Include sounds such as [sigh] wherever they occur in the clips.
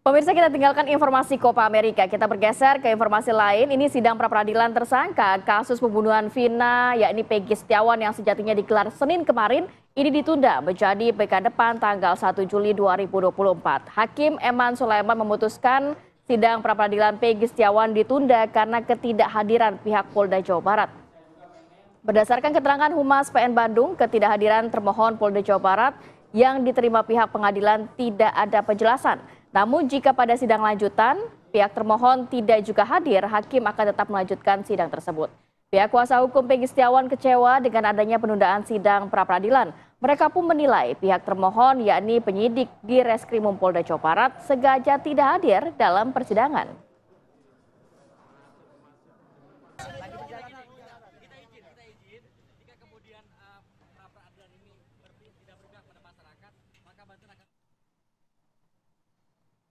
Pemirsa kita tinggalkan informasi Copa Amerika. Kita bergeser ke informasi lain. Ini sidang pra peradilan tersangka kasus pembunuhan Vina yakni Peggy Setiawan yang sejatinya digelar Senin kemarin ini ditunda menjadi pekan depan tanggal 1 Juli 2024. Hakim Eman Sulaiman memutuskan sidang pra peradilan Peggy Setiawan ditunda karena ketidakhadiran pihak Polda Jawa Barat. Berdasarkan keterangan Humas PN Bandung, ketidakhadiran termohon Polda Jawa Barat yang diterima pihak pengadilan tidak ada penjelasan. Namun jika pada sidang lanjutan pihak termohon tidak juga hadir, hakim akan tetap melanjutkan sidang tersebut. Pihak kuasa hukum Peggy Setiawan kecewa dengan adanya penundaan sidang pra peradilan. Mereka pun menilai pihak termohon yakni penyidik di Reskrimum Polda Jawa Barat sengaja tidak hadir dalam persidangan.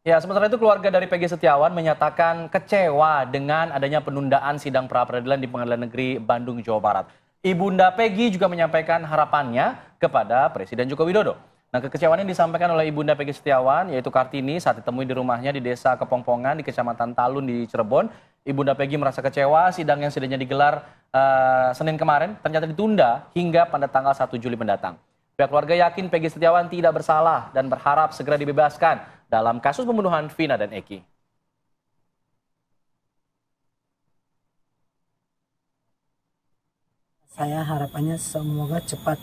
Ya, sementara itu keluarga dari Peggy Setiawan menyatakan kecewa dengan adanya penundaan sidang pra peradilan di Pengadilan Negeri Bandung, Jawa Barat. Ibunda Peggy juga menyampaikan harapannya kepada Presiden Joko Widodo. Nah, kekecewaan ini disampaikan oleh Ibunda Peggy Setiawan yaitu Kartini saat ditemui di rumahnya di Desa Kepongpongan di Kecamatan Talun di Cirebon. Ibunda Peggy merasa kecewa sidang yang sedianya digelar uh, Senin kemarin ternyata ditunda hingga pada tanggal 1 Juli mendatang. Pihak keluarga yakin Peggy Setiawan tidak bersalah dan berharap segera dibebaskan dalam kasus pembunuhan Vina dan Eki. Saya harapannya semoga cepat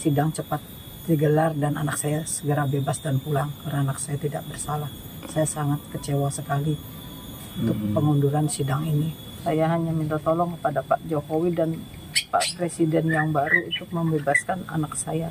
sidang cepat digelar dan anak saya segera bebas dan pulang karena anak saya tidak bersalah. Saya sangat kecewa sekali untuk mm -hmm. pengunduran sidang ini. Saya hanya minta tolong kepada Pak Jokowi dan Pak Presiden yang baru untuk membebaskan anak saya.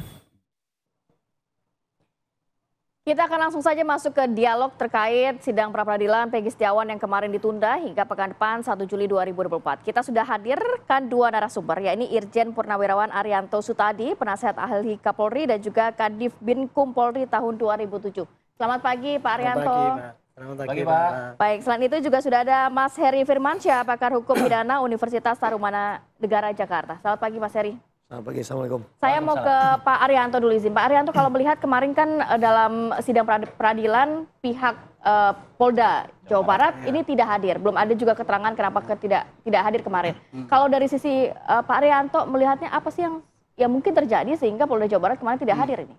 Kita akan langsung saja masuk ke dialog terkait sidang pra peradilan Peggy Setiawan yang kemarin ditunda hingga pekan depan 1 Juli 2024. Kita sudah hadirkan dua narasumber, yaitu Irjen Purnawirawan Arianto Sutadi, penasehat ahli Kapolri dan juga Kadif Binkum Polri tahun 2007. Selamat pagi Pak Arianto. Selamat pagi, Selamat pagi, Pak. Baik, selain itu juga sudah ada Mas Heri Firmansyah, pakar hukum pidana Universitas Tarumana Negara Jakarta. Selamat pagi Mas Heri. Selamat pagi, Assalamualaikum. Saya mau ke Pak Arianto dulu izin. Pak Arianto kalau melihat kemarin kan eh, dalam sidang peradilan pihak uh, Polda Jawa, Barat ya. ini tidak hadir. Belum ada juga keterangan kenapa tidak tidak hadir kemarin. Hmm. hmm. Kalau dari sisi uh, Pak Arianto melihatnya apa sih yang yang mungkin terjadi sehingga Polda Jawa Barat kemarin tidak hmm. hadir ini?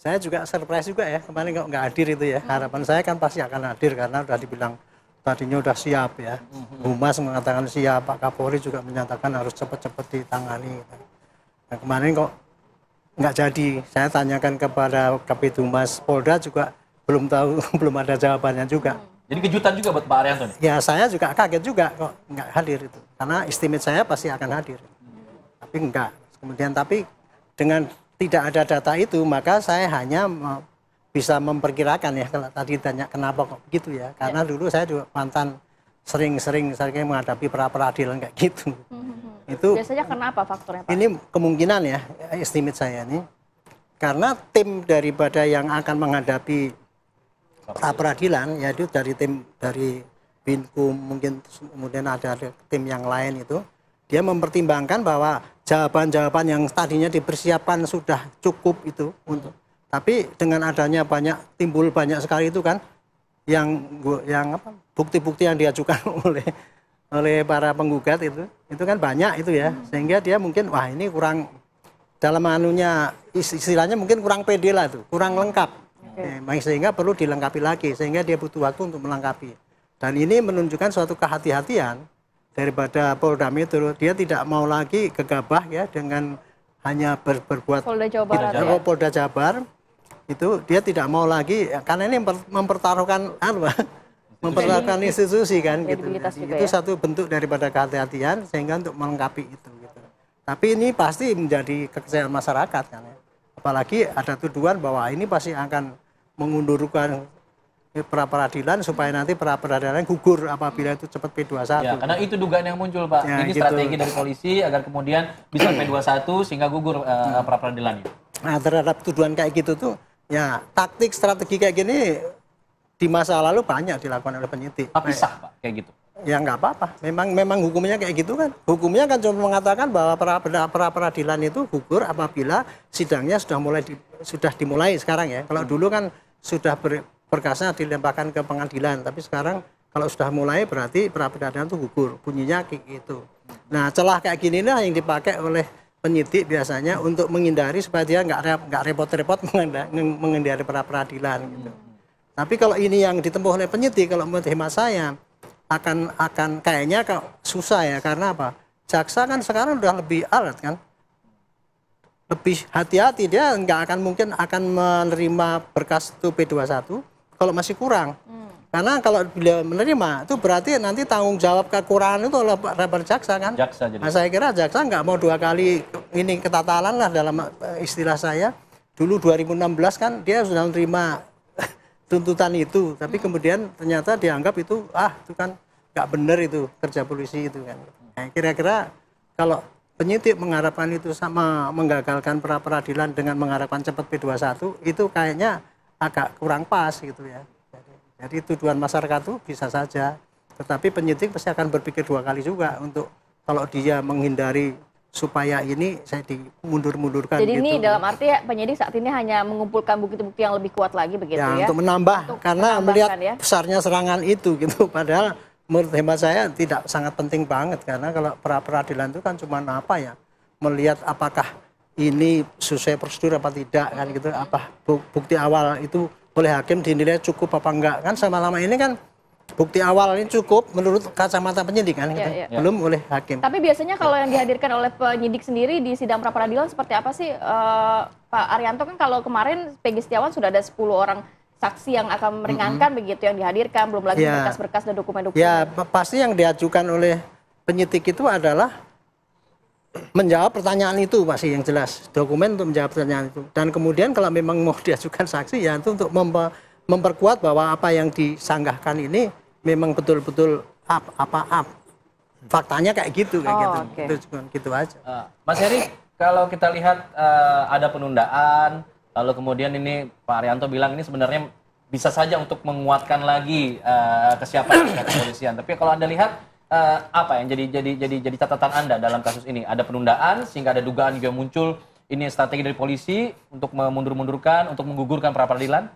Saya juga surprise juga ya kemarin nggak nggak hadir itu ya. Hmm. Harapan saya kan pasti akan hadir karena sudah dibilang tadinya sudah siap ya. Hmm, Humas mengatakan siap, Pak Kapolri juga menyatakan harus cepat-cepat ditangani. Gitu Nah, kemarin kok nggak jadi. Saya tanyakan kepada Kapit Humas Polda juga belum tahu, [laughs] belum ada jawabannya juga. Hmm. Jadi kejutan juga buat Pak Arianto nih? Ya saya juga kaget juga kok nggak hadir itu. Karena estimate saya pasti akan hadir. Tapi enggak. Kemudian tapi dengan tidak ada data itu maka saya hanya bisa memperkirakan ya kalau tadi tanya kenapa kok begitu ya. Karena ya. dulu saya juga mantan sering-sering saya menghadapi pra peradilan kayak gitu. Hmm, hmm, itu biasanya apa faktornya Pak? Ini kemungkinan ya, estimate saya ini. Karena tim daripada yang akan menghadapi pra peradilan ya itu dari tim dari binku mungkin kemudian ada, tim yang lain itu dia mempertimbangkan bahwa jawaban-jawaban yang tadinya dipersiapkan sudah cukup itu untuk tapi dengan adanya banyak timbul banyak sekali itu kan yang yang apa bukti-bukti yang diajukan [laughs] oleh oleh para penggugat itu itu kan banyak itu ya hmm. sehingga dia mungkin wah ini kurang dalam anunya istilahnya mungkin kurang pede lah itu, kurang lengkap okay. Eh, sehingga perlu dilengkapi lagi sehingga dia butuh waktu untuk melengkapi dan ini menunjukkan suatu kehati-hatian daripada Polda Metro dia tidak mau lagi gegabah ya dengan hanya ber, berbuat Polda Jawa Barat ya? Polda Jabar itu dia tidak mau lagi karena ini mempertaruhkan apa anu, [laughs] mempersilakan institusi kan gitu. Juga itu ya? satu bentuk daripada kehati-hatian sehingga untuk melengkapi itu gitu. Tapi ini pasti menjadi kekecewaan masyarakat kan ya. Apalagi ada tuduhan bahwa ini pasti akan mengundurkan pra peradilan supaya nanti pra peradilan gugur apabila itu cepat P21. Ya, karena itu dugaan yang muncul, Pak. Ya, ini gitu. strategi dari polisi agar kemudian bisa [clears throat] P21 sehingga gugur uh, eh, hmm. pra peradilannya. Nah, terhadap tuduhan kayak gitu tuh ya taktik strategi kayak gini di masa lalu banyak dilakukan oleh penyidik. Tapi sah pak kayak gitu? Ya nggak apa-apa. Memang memang hukumnya kayak gitu kan. Hukumnya kan cuma mengatakan bahwa pra, pra peradilan itu gugur apabila sidangnya sudah mulai di, sudah dimulai sekarang ya. Kalau hmm. dulu kan sudah ber, berkasnya dilempahkan ke pengadilan, tapi sekarang kalau sudah mulai berarti pra peradilan itu gugur. Bunyinya kayak gitu. Nah celah kayak gini lah yang dipakai oleh penyidik biasanya untuk menghindari supaya dia nggak repot-repot [laughs] mengendari pra peradilan gitu. Tapi kalau ini yang ditempuh oleh penyidik, kalau menurut hemat saya akan akan kayaknya susah ya karena apa? Jaksa kan sekarang sudah lebih alert kan, lebih hati-hati dia nggak akan mungkin akan menerima berkas itu P21 kalau masih kurang. Hmm. Karena kalau beliau menerima itu berarti nanti tanggung jawab kekurangan itu oleh rapper jaksa kan. Jaksa jadi. Nah, saya kira jaksa nggak mau dua kali ini ketatalan lah dalam eh, istilah saya. Dulu 2016 kan dia sudah menerima tuntutan itu tapi hmm. kemudian ternyata dianggap itu ah itu kan nggak benar itu kerja polisi itu kan nah, kira-kira kalau penyidik mengharapkan itu sama menggagalkan pra peradilan dengan mengharapkan cepat P21 itu kayaknya agak kurang pas gitu ya jadi, jadi tujuan masyarakat itu bisa saja tetapi penyidik pasti akan berpikir dua kali juga untuk kalau dia menghindari supaya ini saya dimundur-mundurkan. Jadi gitu. ini dalam arti ya, penyidik saat ini hanya mengumpulkan bukti-bukti yang lebih kuat lagi begitu ya? ya? Untuk menambah, untuk karena melihat ya? besarnya serangan itu gitu. [laughs] Padahal menurut hemat saya tidak sangat penting banget. Karena kalau pra peradilan itu kan cuma apa ya, melihat apakah ini sesuai prosedur apa tidak kan gitu. Apa bukti awal itu oleh hakim dinilai cukup apa enggak. Kan sama lama ini kan bukti awal ini cukup menurut kacamata penyidik kan, ya, Ya. belum oleh hakim. Tapi biasanya kalau yang dihadirkan oleh penyidik sendiri di sidang pra peradilan seperti apa sih uh, Pak Arianto kan kalau kemarin Pegi Setiawan sudah ada 10 orang saksi yang akan meringankan mm -hmm. begitu yang dihadirkan belum lagi iya. berkas-berkas ya. dan dokumen-dokumen. Ya pasti yang diajukan oleh penyidik itu adalah menjawab pertanyaan itu pasti yang jelas dokumen untuk menjawab pertanyaan itu dan kemudian kalau memang mau [laughs] diajukan saksi ya itu untuk memperkuat bahwa apa yang disanggahkan ini memang betul-betul up apa up faktanya kayak gitu kayak oh, gitu okay. itu cuma gitu aja uh, Mas Heri kalau kita lihat uh, ada penundaan lalu kemudian ini Pak Arianto bilang ini sebenarnya bisa saja untuk menguatkan lagi uh, kesiapan kepolisian tapi kalau anda lihat uh, apa yang jadi jadi jadi jadi catatan anda dalam kasus ini ada penundaan sehingga ada dugaan juga muncul ini strategi dari polisi untuk memundur-mundurkan untuk menggugurkan pra peradilan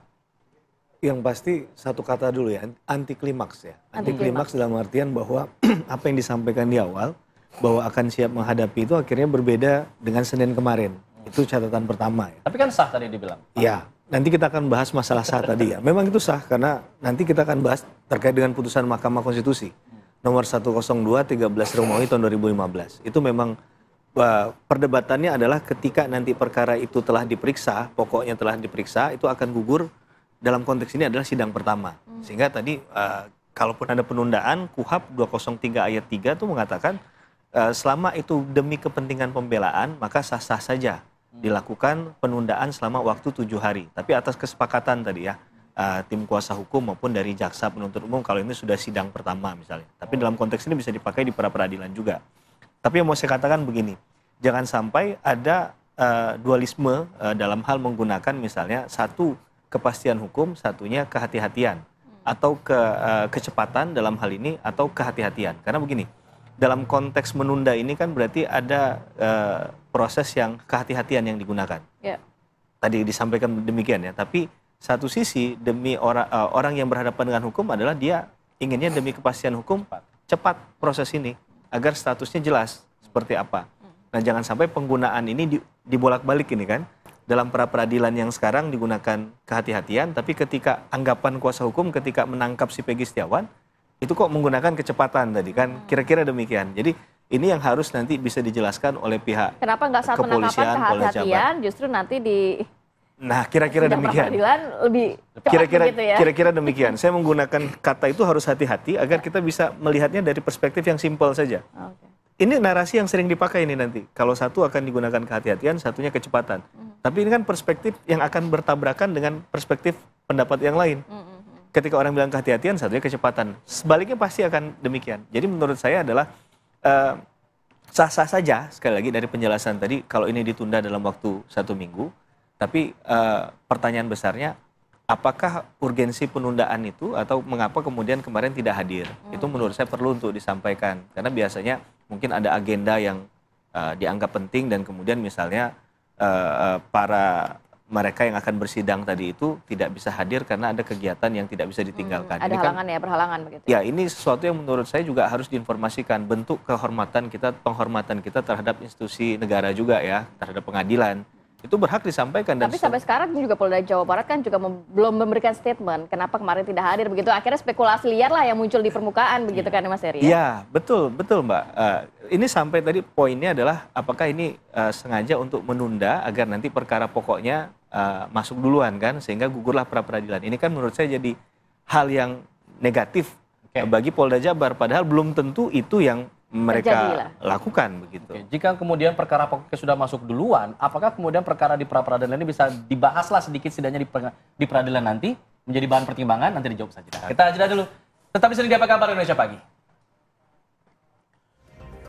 yang pasti satu kata dulu ya, anti klimaks ya. Anti klimaks dalam artian bahwa [clears throat] apa yang disampaikan di awal bahwa akan siap menghadapi itu akhirnya berbeda dengan Senin kemarin. Itu catatan pertama ya. Tapi kan sah tadi dibilang. Ya nanti kita akan bahas masalah sah tadi ya. Memang itu sah karena nanti kita akan bahas terkait dengan putusan Mahkamah Konstitusi nomor 102 13 Romawi tahun 2015. Itu memang Bah, eh, perdebatannya adalah ketika nanti perkara itu telah diperiksa, pokoknya telah diperiksa, itu akan gugur dalam konteks ini adalah sidang pertama. Hmm. Sehingga tadi uh, kalaupun ada penundaan, KUHAP 203 ayat 3 itu mengatakan uh, selama itu demi kepentingan pembelaan maka sah-sah saja hmm. dilakukan penundaan selama waktu tujuh hari. Tapi atas kesepakatan tadi ya, uh, tim kuasa hukum maupun dari jaksa penuntut umum kalau ini sudah sidang pertama misalnya. Tapi dalam konteks ini bisa dipakai di pra peradilan juga. Tapi yang mau saya katakan begini, jangan sampai ada uh, dualisme uh, dalam hal menggunakan misalnya satu kepastian hukum, satunya kehati-hatian hmm. atau ke uh, kecepatan dalam hal ini atau kehati-hatian. Karena begini, dalam konteks menunda ini kan berarti ada uh, proses yang kehati-hatian yang digunakan. Yeah. Tadi disampaikan demikian ya, tapi satu sisi demi orang uh, eh, orang yang berhadapan dengan hukum adalah dia inginnya demi kepastian hukum cepat proses ini agar statusnya jelas seperti apa. Hmm. Nah, jangan sampai penggunaan ini dibolak-balik ini kan dalam pra peradilan yang sekarang digunakan kehati-hatian, tapi ketika anggapan kuasa hukum ketika menangkap si Peggy Setiawan itu kok menggunakan kecepatan tadi kan hmm. kira-kira demikian. Jadi ini yang harus nanti bisa dijelaskan oleh pihak Kenapa nggak saat penangkapan kehati-hatian justru nanti di Nah, kira-kira demikian. lebih kira-kira gitu ya. Kira-kira demikian. Saya menggunakan kata itu harus hati-hati agar kita bisa melihatnya dari perspektif yang simpel saja. Okay. Ini narasi yang sering dipakai ini nanti. Kalau satu akan digunakan kehati-hatian, satunya kecepatan. Hmm tapi ini kan perspektif yang akan bertabrakan dengan perspektif pendapat yang lain. Mm-hmm. Ketika orang bilang kehati-hatian, satunya kecepatan. Sebaliknya pasti akan demikian. Jadi menurut saya adalah sah eh, sah-sah saja sekali lagi dari penjelasan tadi kalau ini ditunda dalam waktu satu minggu. Tapi uh, pertanyaan besarnya, apakah urgensi penundaan itu atau mengapa kemudian kemarin tidak hadir? hmm Itu menurut saya perlu untuk disampaikan karena biasanya mungkin ada agenda yang uh, dianggap penting dan kemudian misalnya uh, para mereka yang akan bersidang tadi itu tidak bisa hadir karena ada kegiatan yang tidak bisa ditinggalkan. Hmm, ada ini kan halangan kan, ya, perhalangan begitu. Ya, ini sesuatu yang menurut saya juga harus diinformasikan bentuk kehormatan kita, penghormatan kita terhadap institusi negara juga ya, terhadap pengadilan itu berhak disampaikan. Dan Tapi sampai sekarang juga Polda Jawa Barat kan juga belum memberikan statement kenapa kemarin tidak hadir begitu. Akhirnya spekulasi liar lah yang muncul di permukaan iya. begitu kan Mas Eri? Ya? Iya ya, betul betul Mbak. Uh, ini sampai tadi poinnya adalah apakah ini uh, sengaja untuk menunda agar nanti perkara pokoknya uh, masuk duluan kan sehingga gugurlah pra peradilan. Ini kan menurut saya jadi hal yang negatif okay. bagi Polda Jabar. Padahal belum tentu itu yang mereka Terjadilah. lakukan begitu. Oke, jika kemudian perkara pokoknya sudah masuk duluan, apakah kemudian perkara di pra peradilan ini bisa dibahaslah sedikit setidaknya di, di peradilan nanti menjadi bahan pertimbangan nanti dijawab saja. Kita jeda dulu. Tetapi sering apa kabar Indonesia pagi.